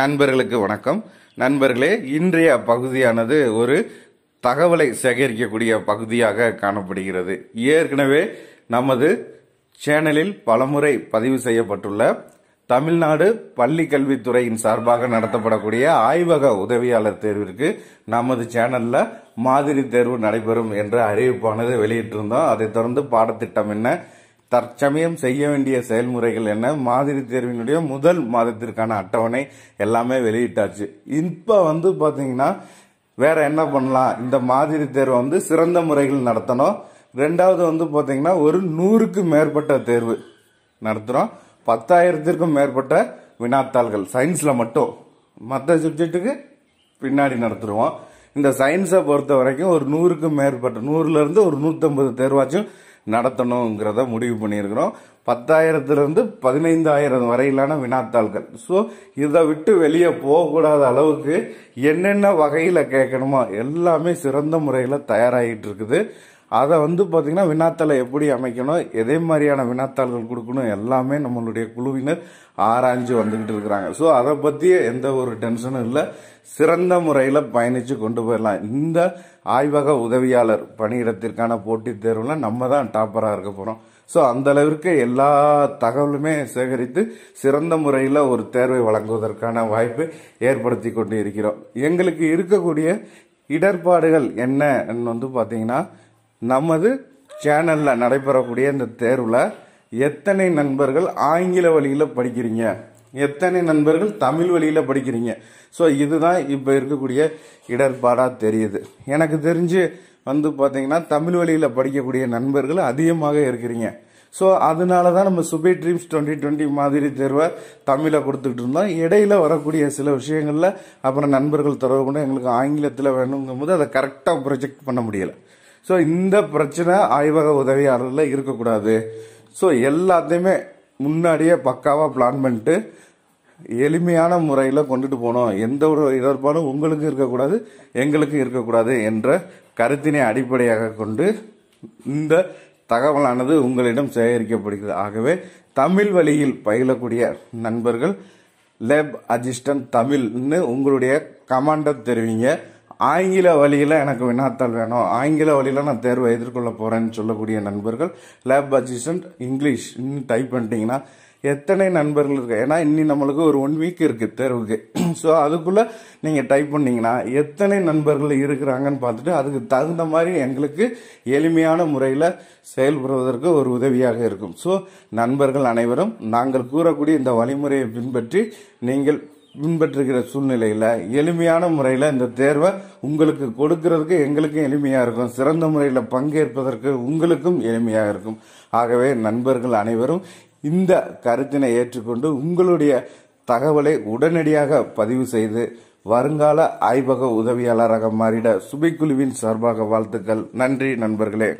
நண்பர்களுக்கு வணக்கம் நண்பர்களே இன்றைய பகுதியானது ஒரு தகவலை சேகரிக்கக்கூடிய பகுதியாக காணப்படுகிறது ஏற்கனவே நமது சேனலில் பலமுறை பதிவு செய்யப்பட்டுள்ள தமிழ்நாடு பள்ளி கல்வித்துறையின் சார்பாக நடத்தப்படக்கூடிய ஆய்வக உதவியாளர் தேர்விற்கு நமது சேனல்ல மாதிரி தேர்வு நடைபெறும் என்ற அறிவிப்பானது வெளியிட்டிருந்தோம் அதைத் தொடர்ந்து பாடத்திட்டம் என்ன தற்சமயம் செய்ய வேண்டிய செயல்முறைகள் என்ன மாதிரி தேர்வினுடைய முதல் மாதத்திற்கான அட்டவணை எல்லாமே வெளியிட்டாச்சு இப்போ வந்து பார்த்தீங்கன்னா வேற என்ன பண்ணலாம் இந்த மாதிரி தேர்வை வந்து சிறந்த முறைகள் நடத்தணும் ரெண்டாவது வந்து பார்த்தீங்கன்னா ஒரு நூறுக்கு மேற்பட்ட தேர்வு நடத்துகிறோம் பத்தாயிரத்திற்கும் மேற்பட்ட வினாத்தாள்கள் சயின்ஸில் மட்டும் மற்ற சப்ஜெக்ட்டுக்கு பின்னாடி நடத்துருவோம் இந்த சயின்ஸை பொறுத்த வரைக்கும் ஒரு நூறுக்கும் மேற்பட்ட நூறுலேருந்து ஒரு நூற்றம்பது தேர்வாச்சும் நடத்தணுங்கிறத முடிவு பண்ணியிருக்கிறோம் பத்தாயிரத்துலேருந்து பதினைந்தாயிரம் வரையிலான வினாத்தாள்கள் ஸோ இதை விட்டு வெளியே போகக்கூடாத அளவுக்கு என்னென்ன வகையில் கேட்கணுமோ எல்லாமே சிறந்த முறையில் தயாராகிட்டு இருக்குது அதை வந்து பார்த்திங்கன்னா வினாத்தாளை எப்படி அமைக்கணும் எதே மாதிரியான வினாத்தாள்கள் கொடுக்கணும் எல்லாமே நம்மளுடைய குழுவினர் ஆராய்ஞ்சு வந்துக்கிட்டு இருக்கிறாங்க ஸோ அதை பற்றி எந்த ஒரு டென்ஷனும் இல்லை சிறந்த முறையில் பயணித்து கொண்டு போயிடலாம் இந்த ஆய்வக உதவியாளர் பணியிடத்திற்கான போட்டித் தேர்வில் நம்ம தான் டாப்பராக இருக்க போகிறோம் ஸோ அந்த அளவிற்கு எல்லா தகவலுமே சேகரித்து சிறந்த முறையில் ஒரு தேர்வை வழங்குவதற்கான வாய்ப்பு ஏற்படுத்தி கொண்டு இருக்கிறோம் எங்களுக்கு இருக்கக்கூடிய இடர்பாடுகள் என்னன்னு வந்து பார்த்தீங்கன்னா நமது சேனலில் நடைபெறக்கூடிய இந்த தேர்வில் எத்தனை நண்பர்கள் ஆங்கில வழியில் படிக்கிறீங்க எத்தனை நண்பர்கள் தமிழ் வழியில் படிக்கிறீங்க ஸோ இதுதான் இப்போ இருக்கக்கூடிய இடர்பாடாக தெரியுது எனக்கு தெரிஞ்சு வந்து பார்த்தீங்கன்னா தமிழ் வழியில் படிக்கக்கூடிய நண்பர்கள் அதிகமாக இருக்கிறீங்க ஸோ அதனால தான் நம்ம சுபை ட்ரீம்ஸ் டுவெண்ட்டி டுவெண்ட்டி மாதிரி தேர்வை தமிழை கொடுத்துக்கிட்டு இருந்தோம் இடையில வரக்கூடிய சில விஷயங்களில் அப்புறம் நண்பர்கள் தொடர்பு கூட எங்களுக்கு ஆங்கிலத்தில் வேணுங்கும் போது அதை கரெக்டாக ப்ரொஜெக்ட் பண்ண முடியலை ஸோ இந்த பிரச்சனை ஆய்வக உதவியாளரில் இருக்கக்கூடாது ஸோ எல்லாத்தையுமே முன்னாடியே பக்காவாக பிளான் பண்ணிட்டு எளிமையான முறையில் கொண்டுட்டு போனோம் எந்த ஒரு இடர்பாடும் உங்களுக்கும் இருக்கக்கூடாது எங்களுக்கும் இருக்கக்கூடாது என்ற கருத்தினை அடிப்படையாக கொண்டு இந்த தகவலானது உங்களிடம் சேகரிக்கப்படுகிறது ஆகவே தமிழ் வழியில் பயிலக்கூடிய நண்பர்கள் லேப் அஜிஸ்டன் தமிழ்னு உங்களுடைய கமாண்டர் தெரிவிங்க ஆங்கில வழியில் எனக்கு வினாத்தால் வேணும் ஆங்கில வழியில் நான் தேர்வை எதிர்கொள்ள போகிறேன்னு சொல்லக்கூடிய நண்பர்கள் லேப் அசிஸ்டன்ட் இங்கிலீஷ் இன்னும் டைப் பண்ணிட்டீங்கன்னா எத்தனை நண்பர்கள் இருக்கு ஏன்னா இன்னி நம்மளுக்கு ஒரு ஒன் வீக் இருக்குது தேர்வுக்கு ஸோ அதுக்குள்ளே நீங்கள் டைப் பண்ணீங்கன்னா எத்தனை நண்பர்கள் இருக்கிறாங்கன்னு பார்த்துட்டு அதுக்கு தகுந்த மாதிரி எங்களுக்கு எளிமையான முறையில் செயல்படுவதற்கு ஒரு உதவியாக இருக்கும் ஸோ நண்பர்கள் அனைவரும் நாங்கள் கூறக்கூடிய இந்த வழிமுறையை பின்பற்றி நீங்கள் பின்பற்றுகிற சூழ்நிலையில் எளிமையான முறையில் இந்த தேர்வை உங்களுக்கு கொடுக்கறதுக்கு எங்களுக்கும் எளிமையாக இருக்கும் சிறந்த முறையில் பங்கேற்பதற்கு உங்களுக்கும் எளிமையாக இருக்கும் ஆகவே நண்பர்கள் அனைவரும் இந்த கருத்தினை ஏற்றுக்கொண்டு உங்களுடைய தகவலை உடனடியாக பதிவு செய்து வருங்கால ஆய்வக உதவியாளராக மாறிட சுபைக்குழுவின் சார்பாக வாழ்த்துக்கள் நன்றி நண்பர்களே